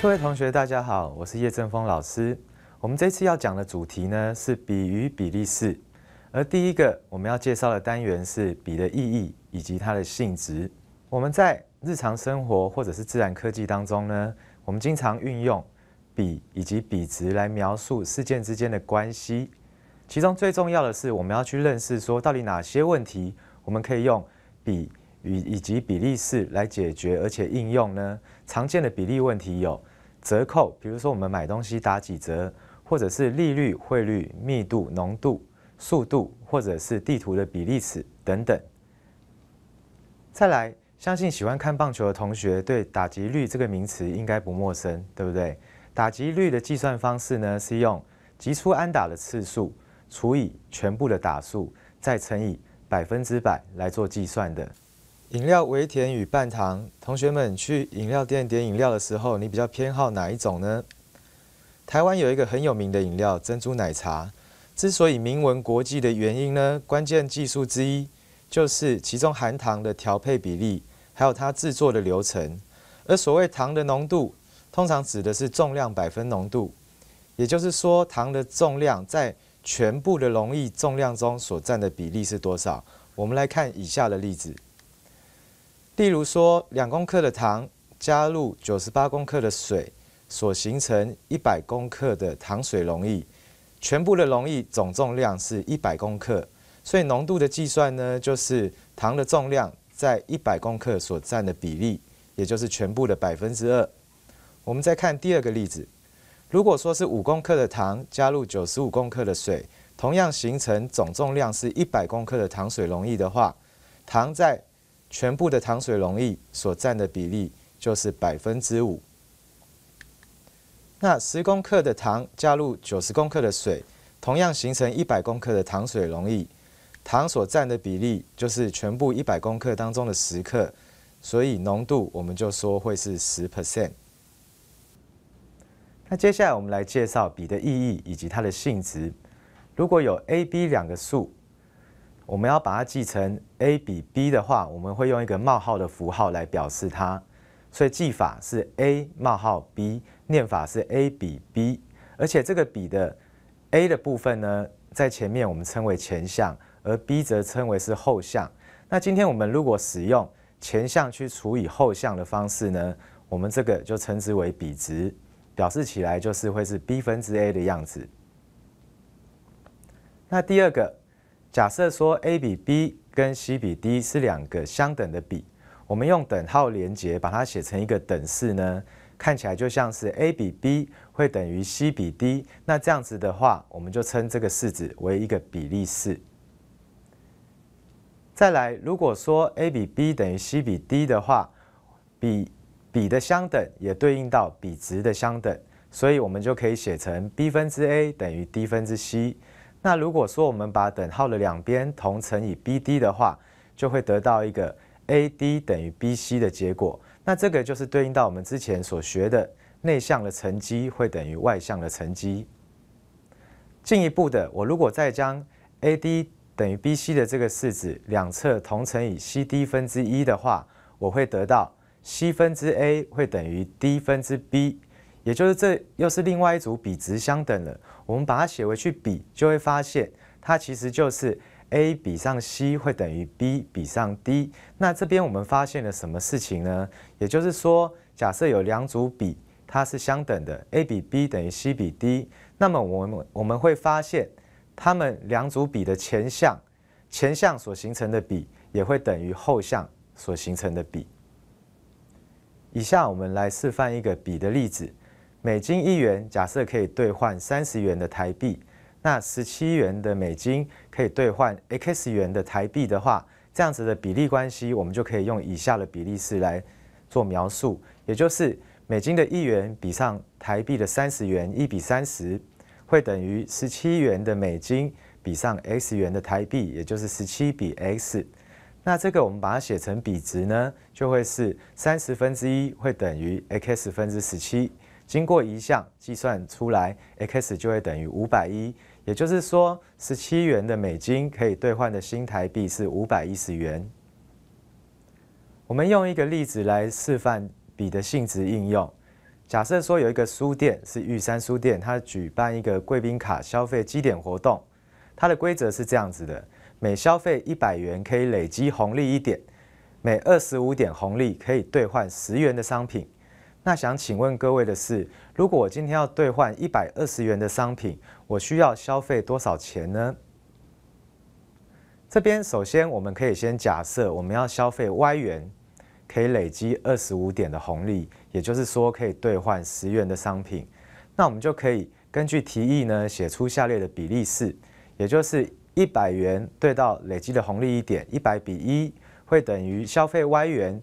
各位同学，大家好，我是叶正峰老师。我们这次要讲的主题呢是比与比例式，而第一个我们要介绍的单元是比的意义以及它的性质。我们在日常生活或者是自然科技当中呢，我们经常运用比以及比值来描述事件之间的关系。其中最重要的是，我们要去认识说，到底哪些问题我们可以用比。与以及比例式来解决，而且应用呢常见的比例问题有折扣，比如说我们买东西打几折，或者是利率、汇率、密度、浓度、速度，或者是地图的比例尺等等。再来，相信喜欢看棒球的同学对打击率这个名词应该不陌生，对不对？打击率的计算方式呢是用击出安打的次数除以全部的打数，再乘以百分之百来做计算的。饮料微甜与半糖，同学们去饮料店点饮料的时候，你比较偏好哪一种呢？台湾有一个很有名的饮料珍珠奶茶，之所以名闻国际的原因呢，关键技术之一就是其中含糖的调配比例，还有它制作的流程。而所谓糖的浓度，通常指的是重量百分浓度，也就是说糖的重量在全部的溶液重量中所占的比例是多少？我们来看以下的例子。例如说，两公克的糖加入九十八公克的水，所形成一百公克的糖水溶液，全部的溶液总重量是一百公克，所以浓度的计算呢，就是糖的重量在一百公克所占的比例，也就是全部的百分之二。我们再看第二个例子，如果说是五公克的糖加入九十五公克的水，同样形成总重量是一百公克的糖水溶液的话，糖在全部的糖水溶液所占的比例就是百分之五。那十公克的糖加入九十公克的水，同样形成一百公克的糖水溶液，糖所占的比例就是全部一百公克当中的十克，所以浓度我们就说会是十 percent。那接下来我们来介绍比的意义以及它的性质。如果有 a、b 两个数，我们要把它记成 a 比 b 的话，我们会用一个冒号的符号来表示它，所以记法是 a 冒号 b，念法是 a 比 b，而且这个比的 a 的部分呢，在前面我们称为前项，而 b 则称为是后项。那今天我们如果使用前项去除以后项的方式呢，我们这个就称之为比值，表示起来就是会是 b 分之 a 的样子。那第二个。假设说 a 比 b 跟 c 比 d 是两个相等的比，我们用等号连接，把它写成一个等式呢，看起来就像是 a 比 b 会等于 c 比 d。那这样子的话，我们就称这个式子为一个比例式。再来，如果说 a 比 b 等于 c 比 d 的话，比比的相等也对应到比值的相等，所以我们就可以写成 b 分之 a 等于 d 分之 c。那如果说我们把等号的两边同乘以 BD 的话，就会得到一个 AD 等于 BC 的结果。那这个就是对应到我们之前所学的内向的乘积会等于外向的乘积。进一步的，我如果再将 AD 等于 BC 的这个式子两侧同乘以 CD 分之一的话，我会得到 C 分之 A 会等于 D 分之 B。也就是这又是另外一组比值相等了，我们把它写为去比，就会发现它其实就是 a 比上 c 会等于 b 比上 d。那这边我们发现了什么事情呢？也就是说，假设有两组比，它是相等的，a 比 b 等于 c 比 d，那么我们我们会发现，它们两组比的前项，前项所形成的比也会等于后项所形成的比。以下我们来示范一个比的例子。美金一元假设可以兑换三十元的台币，那十七元的美金可以兑换 x 元的台币的话，这样子的比例关系，我们就可以用以下的比例式来做描述，也就是美金的一元比上台币的三十元，一比三十，会等于十七元的美金比上 x 元的台币，也就是十七比 x。那这个我们把它写成比值呢，就会是三十分之一会等于 x 分之十七。经过一项计算出来，x 就会等于五百一，也就是说，十七元的美金可以兑换的新台币是五百一十元。我们用一个例子来示范比的性质应用。假设说有一个书店是玉山书店，它举办一个贵宾卡消费积点活动，它的规则是这样子的：每消费一百元可以累积红利一点，每二十五点红利可以兑换十元的商品。那想请问各位的是，如果我今天要兑换一百二十元的商品，我需要消费多少钱呢？这边首先我们可以先假设我们要消费 Y 元，可以累积二十五点的红利，也就是说可以兑换十元的商品。那我们就可以根据提议呢，写出下列的比例式，也就是一百元兑到累积的红利一点，一百比一会等于消费 Y 元。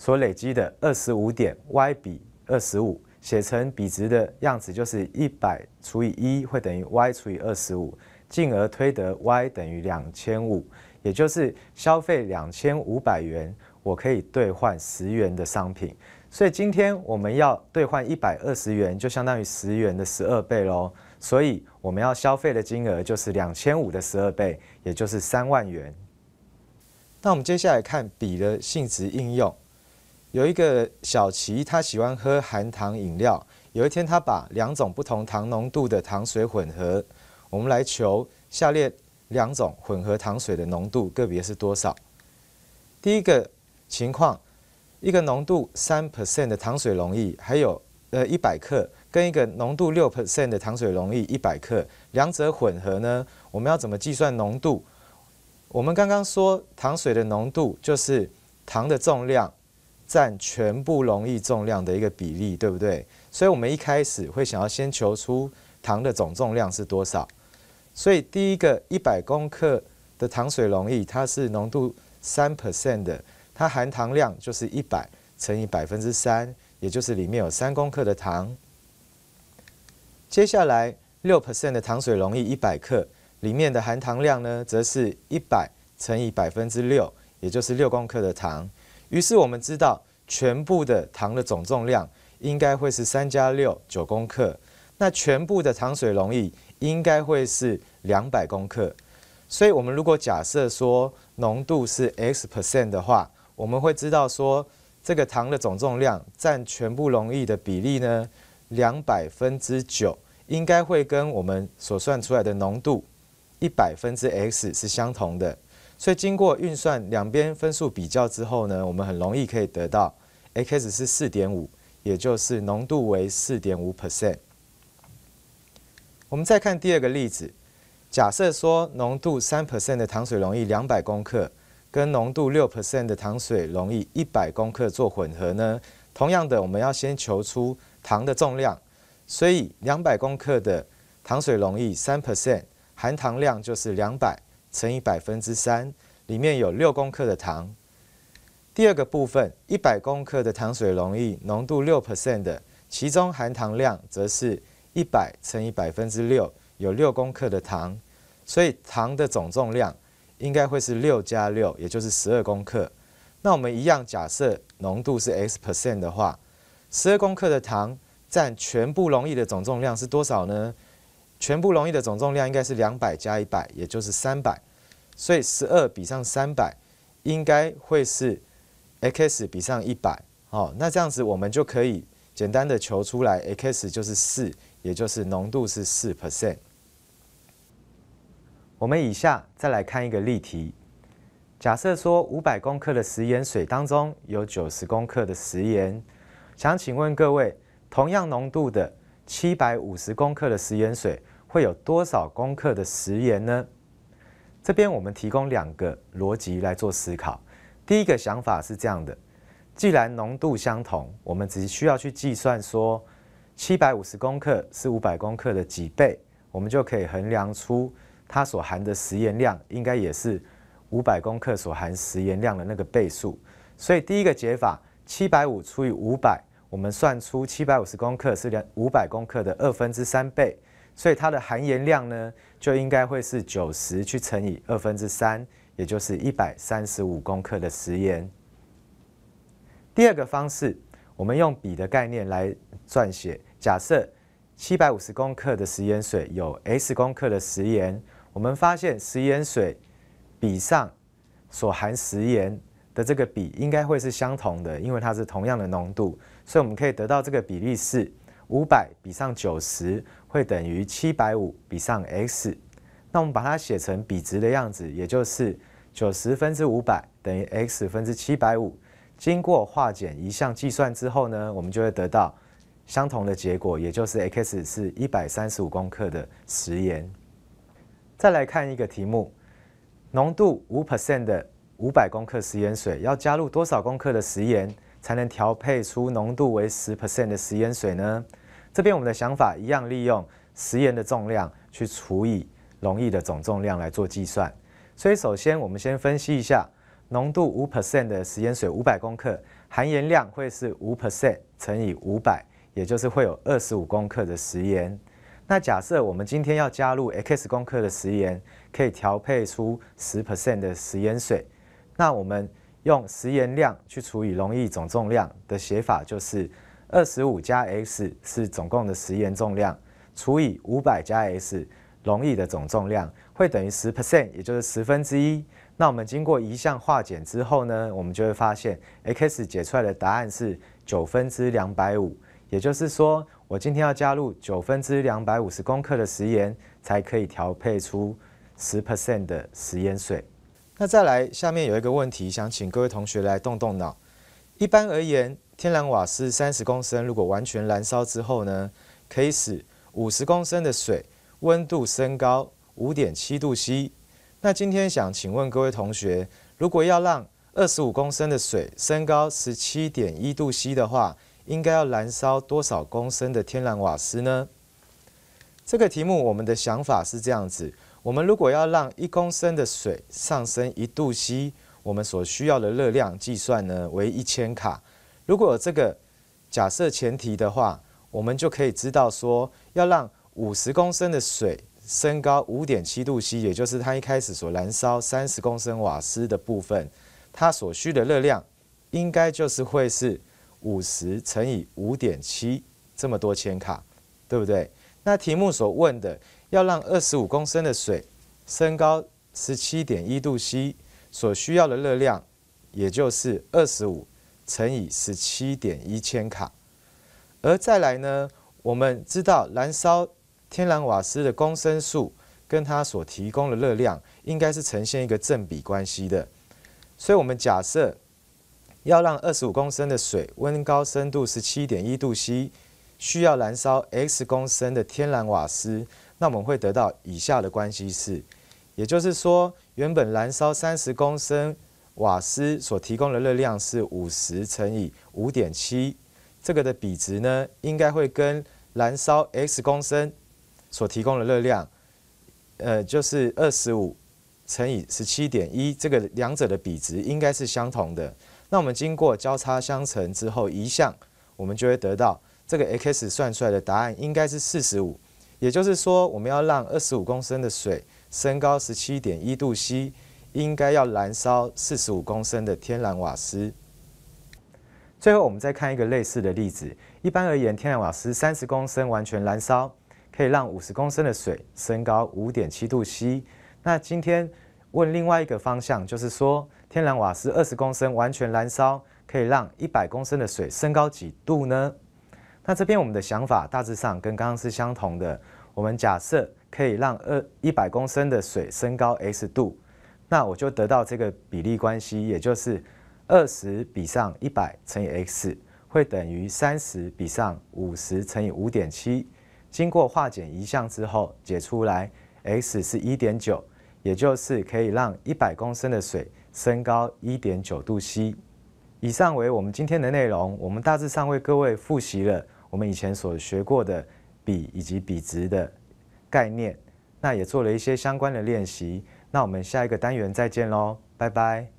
所累积的二十五点 y 比二十五，写成比值的样子就是一百除以一会等于 y 除以二十五，进而推得 y 等于两千五，也就是消费两千五百元，我可以兑换十元的商品。所以今天我们要兑换一百二十元，就相当于十元的十二倍喽。所以我们要消费的金额就是两千五的十二倍，也就是三万元。那我们接下来看比的性质应用。有一个小琪，他喜欢喝含糖饮料。有一天，他把两种不同糖浓度的糖水混合。我们来求下列两种混合糖水的浓度，个别是多少？第一个情况，一个浓度三 percent 的糖水溶液，还有呃一百克，跟一个浓度六 percent 的糖水溶液一百克，两者混合呢？我们要怎么计算浓度？我们刚刚说糖水的浓度就是糖的重量。占全部溶液重量的一个比例，对不对？所以，我们一开始会想要先求出糖的总重量是多少。所以，第一个一百公克的糖水溶液，它是浓度三 percent 的，它含糖量就是一百乘以百分之三，也就是里面有三公克的糖。接下来，六 percent 的糖水溶液一百克，里面的含糖量呢，则是一百乘以百分之六，也就是六公克的糖。于是我们知道，全部的糖的总重量应该会是三加六九公克，那全部的糖水溶液应该会是两百公克。所以，我们如果假设说浓度是 x percent 的话，我们会知道说这个糖的总重量占全部溶液的比例呢，两百分之九应该会跟我们所算出来的浓度一百分之 x 是相同的。所以经过运算，两边分数比较之后呢，我们很容易可以得到 x 是四点五，也就是浓度为四点五 percent。我们再看第二个例子，假设说浓度三 percent 的糖水溶液两百公克，跟浓度六 percent 的糖水溶液一百公克做混合呢？同样的，我们要先求出糖的重量。所以两百公克的糖水溶液三 percent，含糖量就是两百。乘以百分之三，里面有六公克的糖。第二个部分，一百公克的糖水溶液，浓度六 percent 的，其中含糖量则是一百乘以百分之六，有六公克的糖。所以糖的总重量应该会是六加六，也就是十二公克。那我们一样假设浓度是 x percent 的话，十二公克的糖占全部溶液的总重量是多少呢？全部溶液的总重量应该是两百加一百，也就是三百，所以十二比上三百，应该会是 x 比上一百。哦，那这样子我们就可以简单的求出来 x 就是四，也就是浓度是四 percent。我们以下再来看一个例题，假设说五百公克的食盐水当中有九十公克的食盐，想请问各位，同样浓度的。七百五十公克的食盐水会有多少公克的食盐呢？这边我们提供两个逻辑来做思考。第一个想法是这样的：既然浓度相同，我们只需要去计算说七百五十公克是五百公克的几倍，我们就可以衡量出它所含的食盐量应该也是五百公克所含食盐量的那个倍数。所以第一个解法，七百五除以五百。我们算出七百五十公克是两五百公克的二分之三倍，所以它的含盐量呢，就应该会是九十去乘以二分之三，也就是一百三十五公克的食盐。第二个方式，我们用比的概念来撰写。假设七百五十公克的食盐水有 S 公克的食盐，我们发现食盐水比上所含食盐。的这个比应该会是相同的，因为它是同样的浓度，所以我们可以得到这个比例是五百比上九十会等于七百五比上 x。那我们把它写成比值的样子，也就是九十分之五百等于 x 分之七百五。经过化简一项计算之后呢，我们就会得到相同的结果，也就是 x 是一百三十五克的食盐。再来看一个题目：浓度五 percent 的。五百公克食盐水要加入多少公克的食盐，才能调配出浓度为十 percent 的食盐水呢？这边我们的想法一样，利用食盐的重量去除以溶液的总重量来做计算。所以首先我们先分析一下，浓度五 percent 的食盐水五百公克，含盐量会是五 percent 乘以五百，也就是会有二十五公克的食盐。那假设我们今天要加入 x 公克的食盐，可以调配出十 percent 的食盐水。那我们用食盐量去除以溶液总重量的写法就是二十五加 x 是总共的食盐重量除以五百加 x 溶液的总重量会等于十 percent，也就是十分之一。那我们经过一项化简之后呢，我们就会发现 x 解出来的答案是九分之两百五，也就是说我今天要加入九分之两百五十公克的食盐，才可以调配出十 percent 的食盐水。那再来，下面有一个问题，想请各位同学来动动脑。一般而言，天然瓦斯三十公升，如果完全燃烧之后呢，可以使五十公升的水温度升高五点七度 C。那今天想请问各位同学，如果要让二十五公升的水升高十七点一度 C 的话，应该要燃烧多少公升的天然瓦斯呢？这个题目，我们的想法是这样子。我们如果要让一公升的水上升一度 C，我们所需要的热量计算呢为一千卡。如果这个假设前提的话，我们就可以知道说，要让五十公升的水升高五点七度 C，也就是它一开始所燃烧三十公升瓦斯的部分，它所需的热量应该就是会是五十乘以五点七这么多千卡，对不对？那题目所问的。要让二十五公升的水升高十七点一度 C 所需要的热量，也就是二十五乘以十七点一千卡。而再来呢，我们知道燃烧天然瓦斯的公升数跟它所提供的热量应该是呈现一个正比关系的，所以，我们假设要让二十五公升的水温高升度十七点一度 C，需要燃烧 x 公升的天然瓦斯。那我们会得到以下的关系式，也就是说，原本燃烧三十公升瓦斯所提供的热量是五十乘以五点七，这个的比值呢，应该会跟燃烧 x 公升所提供的热量，呃，就是二十五乘以十七点一，这个两者的比值应该是相同的。那我们经过交叉相乘之后移项，我们就会得到这个 x 算出来的答案应该是四十五。也就是说，我们要让二十五公升的水升高十七点一度 C，应该要燃烧四十五公升的天然瓦斯。最后，我们再看一个类似的例子。一般而言，天然瓦斯三十公升完全燃烧，可以让五十公升的水升高五点七度 C。那今天问另外一个方向，就是说，天然瓦斯二十公升完全燃烧，可以让一百公升的水升高几度呢？那这边我们的想法大致上跟刚刚是相同的。我们假设可以让二一百公升的水升高 s 度，那我就得到这个比例关系，也就是二十比上一百乘以 x 会等于三十比上五十乘以五点七。经过化简一项之后，解出来 x 是一点九，也就是可以让一百公升的水升高一点九度 C。以上为我们今天的内容，我们大致上为各位复习了。我们以前所学过的比以及比值的概念，那也做了一些相关的练习。那我们下一个单元再见喽，拜拜。